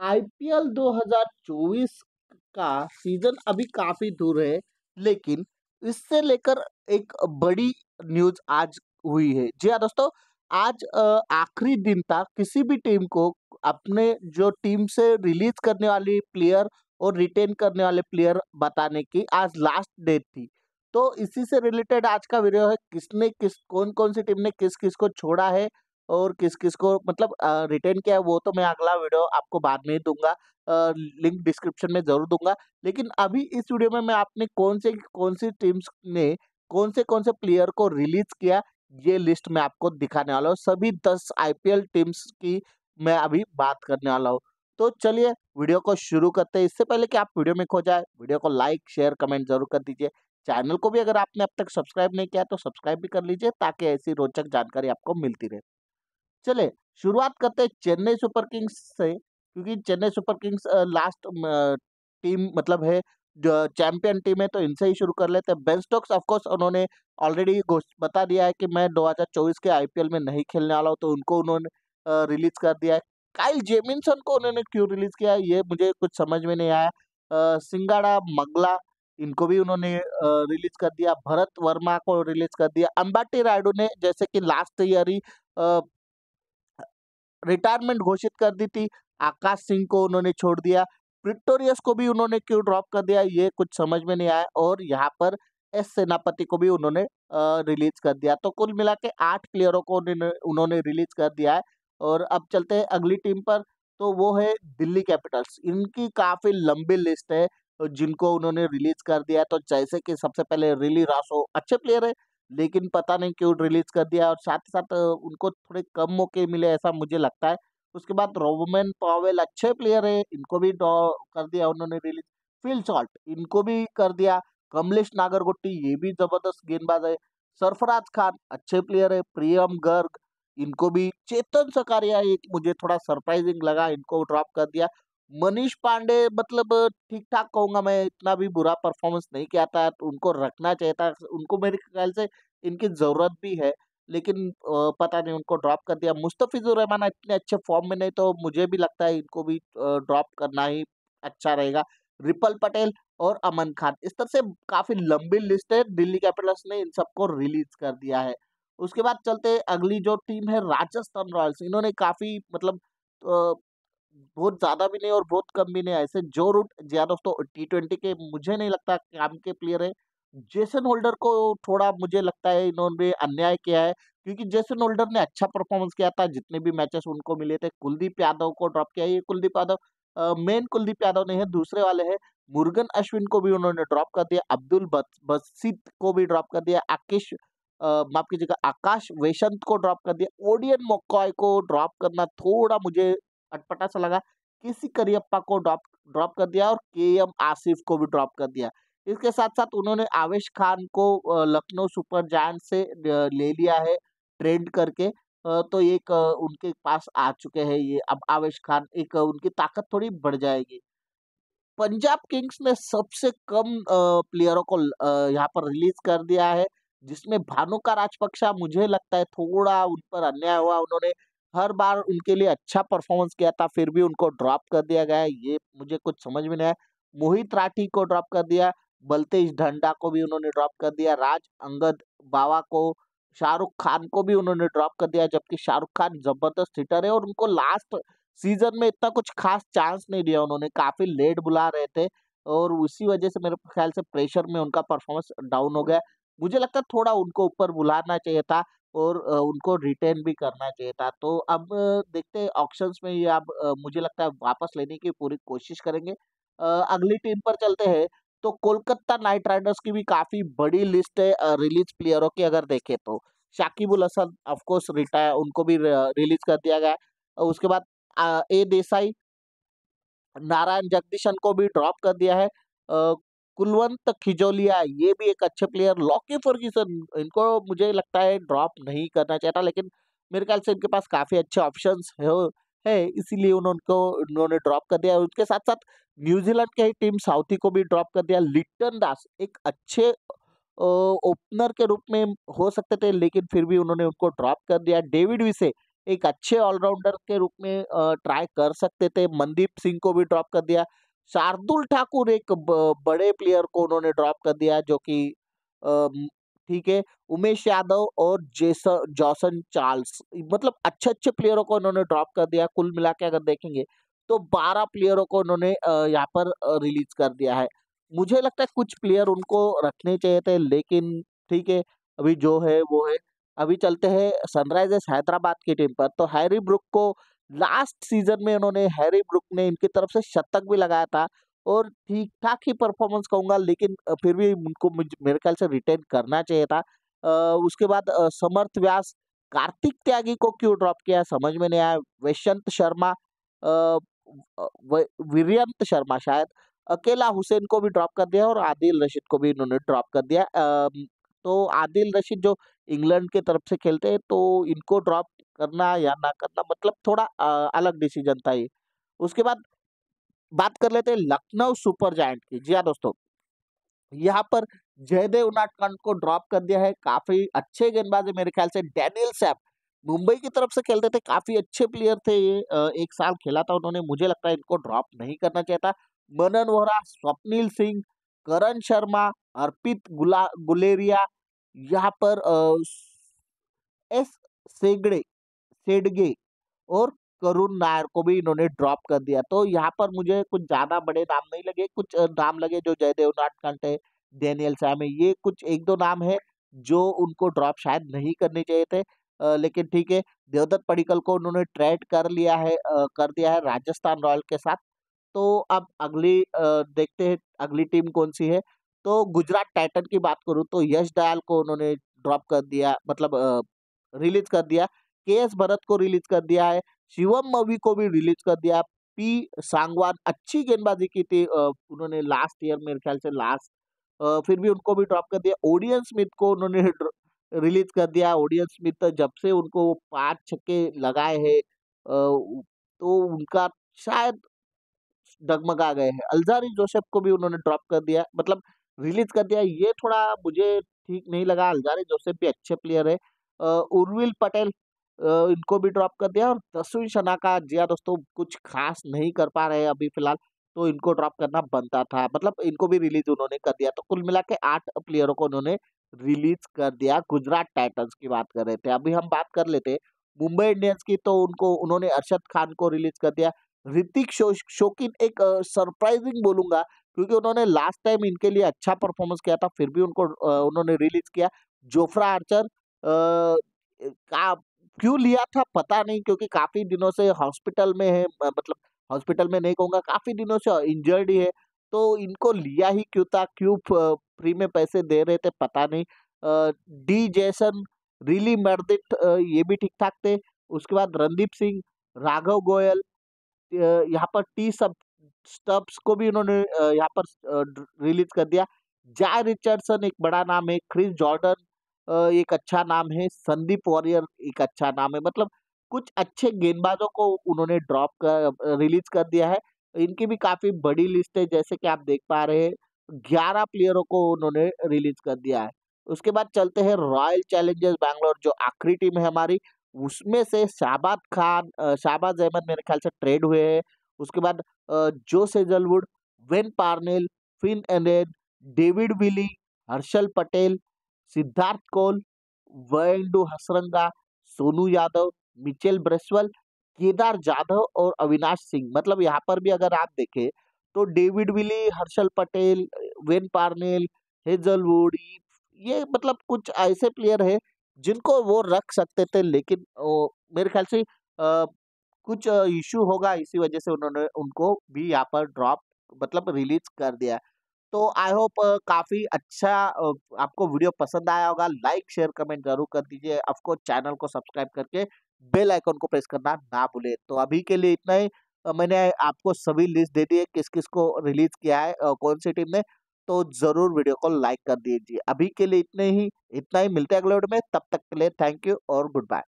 IPL 2024 का season अभी काफी दूर है लेकिन इससे लेकर एक बड़ी न्यूज आज हुई है जी हाँ दोस्तों आज आखिरी दिन था किसी भी टीम को अपने जो टीम से रिलीज करने वाली प्लेयर और रिटेन करने वाले प्लेयर बताने की आज लास्ट डेट थी तो इसी से रिलेटेड आज का वीडियो है किसने किस कौन कौन सी टीम ने किस किस को छोड़ा है और किस किस को मतलब रिटर्न किया है वो तो मैं अगला वीडियो आपको बाद में ही दूंगा लिंक डिस्क्रिप्शन में ज़रूर दूंगा लेकिन अभी इस वीडियो में मैं आपने कौन से कौन सी टीम्स ने कौन से कौन से प्लेयर को रिलीज किया ये लिस्ट मैं आपको दिखाने वाला हूँ सभी दस आई टीम्स की मैं अभी बात करने वाला हूँ तो चलिए वीडियो को शुरू करते हैं इससे पहले कि आप वीडियो में खो जाए वीडियो को लाइक शेयर कमेंट जरूर कर दीजिए चैनल को भी अगर आपने अब तक सब्सक्राइब नहीं किया तो सब्सक्राइब भी कर लीजिए ताकि ऐसी रोचक जानकारी आपको मिलती रहे चले शुरुआत करते हैं चेन्नई सुपर किंग्स से क्योंकि Chennai Super Kings last team मतलब है जो चैंपियन टीम है तो इनसे ही शुरू कर लेते हैं बेन स्टोक्स ऑफकोर्स उन्होंने ऑलरेडी बता दिया है कि मैं 2024 के आईपीएल में नहीं खेलने वाला हूँ तो उनको उन्होंने रिलीज कर दिया है काइल जेमिनसन को उन्होंने क्यों रिलीज किया ये मुझे कुछ समझ में नहीं आया सिंगाड़ा मगला इनको भी उन्होंने रिलीज कर दिया भरत वर्मा को रिलीज कर दिया अंबाटी रायडू ने जैसे कि लास्ट ईयर ही रिटायरमेंट घोषित कर दी थी आकाश सिंह को उन्होंने छोड़ दिया प्रिटोरियस को भी उन्होंने क्यों ड्रॉप कर दिया ये कुछ समझ में नहीं आया और यहाँ पर एस सेनापति को भी उन्होंने रिलीज कर दिया तो कुल मिला के आठ प्लेयरों को उन्होंने रिलीज कर दिया है और अब चलते हैं अगली टीम पर तो वो है दिल्ली कैपिटल्स इनकी काफ़ी लंबी लिस्ट है जिनको उन्होंने रिलीज कर दिया है तो जैसे कि सबसे पहले रिली रासो अच्छे प्लेयर है लेकिन पता नहीं क्यों रिलीज कर दिया और साथ ही साथ उनको थोड़े कम मौके मिले ऐसा मुझे लगता है उसके बाद रोमन पावेल अच्छे प्लेयर है इनको भी कर दिया उन्होंने रिलीज फिल सॉल्ट इनको भी कर दिया कमलेश नागरगोटी ये भी जबरदस्त गेंदबाज है सरफराज खान अच्छे प्लेयर है प्रियम गर्ग इनको भी चेतन सकारिया एक मुझे थोड़ा सरप्राइजिंग लगा इनको ड्रॉप कर दिया मनीष पांडे मतलब ठीक ठाक कहूंगा मैं इतना भी बुरा परफॉर्मेंस नहीं किया था तो उनको रखना चाहिए था उनको मेरे ख्याल से इनकी ज़रूरत भी है लेकिन पता नहीं उनको ड्रॉप कर दिया मुस्तफ़िज़ुर रहमान इतने अच्छे फॉर्म में नहीं तो मुझे भी लगता है इनको भी ड्रॉप करना ही अच्छा रहेगा रिपल पटेल और अमन खान इस तरह से काफ़ी लंबी लिस्ट है दिल्ली कैपिटल्स ने इन सबको रिलीज कर दिया है उसके बाद चलते अगली जो टीम है राजस्थान रॉयल्स इन्होंने काफ़ी मतलब बहुत ज़्यादा भी नहीं और बहुत कम भी नहीं ऐसे जो रूट जिया दोस्तों टी ट्वेंटी के मुझे नहीं लगता काम के प्लेयर है जेसन होल्डर को थोड़ा मुझे लगता है इन्होंने अन्याय किया है क्योंकि जेसन होल्डर ने अच्छा परफॉर्मेंस किया था जितने भी मैचेस उनको मिले थे कुलदीप यादव को ड्रॉप किया ये कुलदीप यादव मेन कुलदीप यादव नहीं है दूसरे वाले हैं मुर्गन अश्विन को भी उन्होंने ड्रॉप कर दिया अब्दुल बसित को भी ड्रॉप कर दिया आकेश माफ कीजिएगा आकाश वेशंत को ड्रॉप कर दिया ओडियन मोकॉय को ड्रॉप करना थोड़ा मुझे अटपटा सा लगा किसी करियप्पा को ड्रॉप ड्रॉप कर दिया और के एम आसिफ को भी ड्रॉप कर दिया इसके साथ साथ उन्होंने आवेश खान को लखनऊ सुपर जैन से ले लिया है ट्रेंड करके तो एक उनके पास आ चुके हैं ये अब आवेश खान एक उनकी ताकत थोड़ी बढ़ जाएगी पंजाब किंग्स ने सबसे कम प्लेयरों को यहाँ पर रिलीज कर दिया है जिसमें भानु का राजपक्षा मुझे लगता है थोड़ा उन पर अन्याय हुआ उन्होंने हर बार उनके लिए अच्छा परफॉर्मेंस किया था फिर भी उनको ड्रॉप कर दिया गया ये मुझे कुछ समझ में नहीं आया मोहित राठी को ड्रॉप कर दिया बलतेज ढंडा को भी उन्होंने ड्रॉप कर दिया राज अंगद बावा को शाहरुख खान को भी उन्होंने ड्रॉप कर दिया जबकि शाहरुख खान जबरदस्त हिटर है और उनको लास्ट सीजन में इतना कुछ खास चांस नहीं दिया उन्होंने काफ़ी लेट बुला रहे थे और उसी वजह से मेरे ख्याल से प्रेशर में उनका परफॉर्मेंस डाउन हो गया मुझे लगता है थोड़ा उनको ऊपर बुलाना चाहिए था और उनको रिटर्न भी करना चाहिए था। तो अब देखते हैं ऑप्शंस में ये अब मुझे लगता है वापस लेने की पूरी कोशिश करेंगे। अगली टीम पर चलते हैं, तो कोलकाता नाइट राइडर्स की भी काफ़ी बड़ी लिस्ट है रिलीज़ प्लेयरों की अगर देखें तो। शाकिबुल हसन ऑफकोर्स रिटायर उनको भी रिलीज़ कर दिया गया उसके बाद ए देसाई नारायण जगदीशन को भी ड्रॉप कर दिया है। कुलवंत खिजोलिया ये भी एक अच्छे प्लेयर लॉकी फर्गीसन इनको मुझे लगता है ड्रॉप नहीं करना चाहता लेकिन मेरे ख्याल से इनके पास काफ़ी अच्छे ऑप्शन है इसीलिए उन्होंने उन्होंने ड्रॉप कर दिया उनके साथ साथ न्यूजीलैंड के ही टीम साउथी को भी ड्रॉप कर दिया लिटन दास एक अच्छे ओपनर के रूप में हो सकते थे लेकिन फिर भी उन्होंने उनको ड्रॉप कर दिया डेविड विसे एक अच्छे ऑलराउंडर के रूप में ट्राई कर सकते थे मनदीप सिंह को भी ड्रॉप कर दिया शार्दुल ठाकुर एक बड़े प्लेयर को उन्होंने ड्रॉप कर दिया जो कि ठीक है उमेश यादव और जेसन जॉसन चार्ल्स मतलब अच्छे अच्छे प्लेयरों को उन्होंने ड्रॉप कर दिया कुल मिला के अगर देखेंगे तो बारह प्लेयरों को उन्होंने यहाँ पर रिलीज कर दिया है मुझे लगता है कुछ प्लेयर उनको रखने चाहिए थे लेकिन ठीक है अभी जो है वो है अभी चलते हैं सनराइजर्स हैदराबाद की टीम पर तो हैरी ब्रुक को लास्ट सीजन में उन्होंने हैरी ब्रुक ने इनकी तरफ से शतक भी लगाया था और ठीक ठाक ही परफॉर्मेंस कहूँगा लेकिन फिर भी उनको मेरे ख्याल से रिटेन करना चाहिए था उसके बाद समर्थ व्यास कार्तिक त्यागी को क्यों ड्रॉप किया समझ में नहीं आया वैशंत शर्मा वीरियंत शर्मा शायद अकेला हुसैन को भी ड्रॉप कर दिया और आदिल रशीद को भी इन्होंने ड्रॉप कर दिया तो आदिल रशीद जो इंग्लैंड के तरफ से खेलते हैं तो इनको ड्रॉप करना या ना करना मतलब थोड़ा आ, अलग डिसीजन था ये उसके बाद बात कर लेते हैं लखनऊ सुपर जायंट की जी हाँ दोस्तों यहाँ पर जयदेव उनाटकंड को ड्रॉप कर दिया है काफी अच्छे गेंदबाज है मेरे ख्याल से डैनियल सैप मुंबई की तरफ से खेलते थे काफी अच्छे प्लेयर थे ये एक साल खेला था उन्होंने मुझे लगता है इनको ड्रॉप नहीं करना चाहिए था मनन वोहरा स्वप्निल सिंह करण शर्मा अर्पित गुला गुलेरिया यहाँ पर एस सेगड़े सेडगे और करुण नायर को भी इन्होंने ड्रॉप कर दिया तो यहाँ पर मुझे कुछ ज़्यादा बड़े नाम नहीं लगे कुछ नाम लगे जो जयदेव नाथ कंठ है डेनियल सैम है ये कुछ एक दो नाम है जो उनको ड्रॉप शायद नहीं करने चाहिए थे आ, लेकिन ठीक है देवदत्त पडिकल को उन्होंने ट्रेड कर लिया है आ, कर दिया है राजस्थान रॉयल के साथ तो अब अगली आ, देखते हैं अगली टीम कौन सी है तो गुजरात टाइटन की बात करूँ तो यश दयाल को उन्होंने ड्रॉप कर दिया मतलब रिलीज कर दिया के एस भरत को रिलीज कर दिया है शिवम मवी को भी रिलीज कर दिया पी सांगवान अच्छी गेंदबाजी की थी उन्होंने लास्ट ईयर मेरे ख्याल से लास्ट फिर भी उनको भी ड्रॉप कर दिया ओडियन स्मिथ को उन्होंने रिलीज कर दिया ओडियन स्मिथ तो जब से उनको पांच छक्के लगाए हैं तो उनका शायद डगमगा गए हैं अल्जारी जोसेफ को भी उन्होंने ड्रॉप कर दिया मतलब रिलीज कर दिया ये थोड़ा मुझे ठीक नहीं लगा अल्जारी जोसेफ भी अच्छे प्लेयर है उर्विल पटेल इनको भी ड्रॉप कर दिया और दसवीं शनाका जिया दोस्तों कुछ खास नहीं कर पा रहे अभी फिलहाल तो इनको ड्रॉप करना बनता था मतलब इनको भी रिलीज उन्होंने कर दिया तो कुल मिला के आठ प्लेयरों को उन्होंने रिलीज कर दिया गुजरात टाइटन्स की बात कर रहे थे अभी हम बात कर लेते मुंबई इंडियंस की तो उनको उन्होंने अरशद खान को रिलीज कर दिया ऋतिक शो, शोकिन एक सरप्राइजिंग बोलूंगा क्योंकि उन्होंने लास्ट टाइम इनके लिए अच्छा परफॉर्मेंस किया था फिर भी उनको उन्होंने रिलीज किया जोफ्रा आर्चर आ, का क्यों लिया था पता नहीं क्योंकि काफी दिनों से हॉस्पिटल में है मतलब हॉस्पिटल में नहीं कहूँगा काफी दिनों से इंजर्ड ही है तो इनको लिया ही क्यों था क्यों फ्री में पैसे दे रहे थे पता नहीं डी जैसन रिली मर्दित ये भी ठीक ठाक थे उसके बाद रणदीप सिंह राघव गोयल यहाँ पर टी सब स्टब्स को भी उन्होंने यहाँ पर रिलीज कर दिया जाय रिचर्डसन एक बड़ा नाम है क्रिस जॉर्डन एक अच्छा नाम है संदीप वॉरियर एक अच्छा नाम है मतलब कुछ अच्छे गेंदबाजों को उन्होंने ड्रॉप कर रिलीज कर दिया है इनकी भी काफ़ी बड़ी लिस्ट है जैसे कि आप देख पा रहे हैं ग्यारह प्लेयरों को उन्होंने रिलीज कर दिया है उसके बाद चलते हैं रॉयल चैलेंजर्स बैंगलोर जो आखिरी टीम है हमारी उसमें से शाबाद खान शाहबाज अहमद मेरे ख्याल से ट्रेड हुए हैं उसके बाद जो Hazlewood Wayne Parnell Finn Allen David Willey Harshal Patel Siddharth Kaul Wanindu Hasaranga Sonu Yadav Michael Bracewell Kedar Jadhav और अविनाश सिंह मतलब यहाँ पर भी अगर आप देखें तो David Willey Harshal Patel Wayne Parnell Hazlewood ये मतलब कुछ ऐसे प्लेयर है जिनको वो रख सकते थे लेकिन ओ, मेरे ख्याल से आ, कुछ इशू होगा इसी वजह से उन्होंने उनको भी यहाँ पर ड्रॉप मतलब रिलीज कर दिया तो आई होप काफ़ी अच्छा आपको वीडियो पसंद आया होगा लाइक शेयर कमेंट जरूर कर दीजिए आपको चैनल को सब्सक्राइब करके बेल आइकन को प्रेस करना ना भूले तो अभी के लिए इतना ही मैंने आपको सभी लिस्ट दे दी है किस किस को रिलीज किया है कौन सी टीम ने तो जरूर वीडियो को लाइक कर दीजिए अभी के लिए इतने ही इतना ही मिलते हैं अगले वीडियो में तब तक के लिए थैंक यू और गुड बाय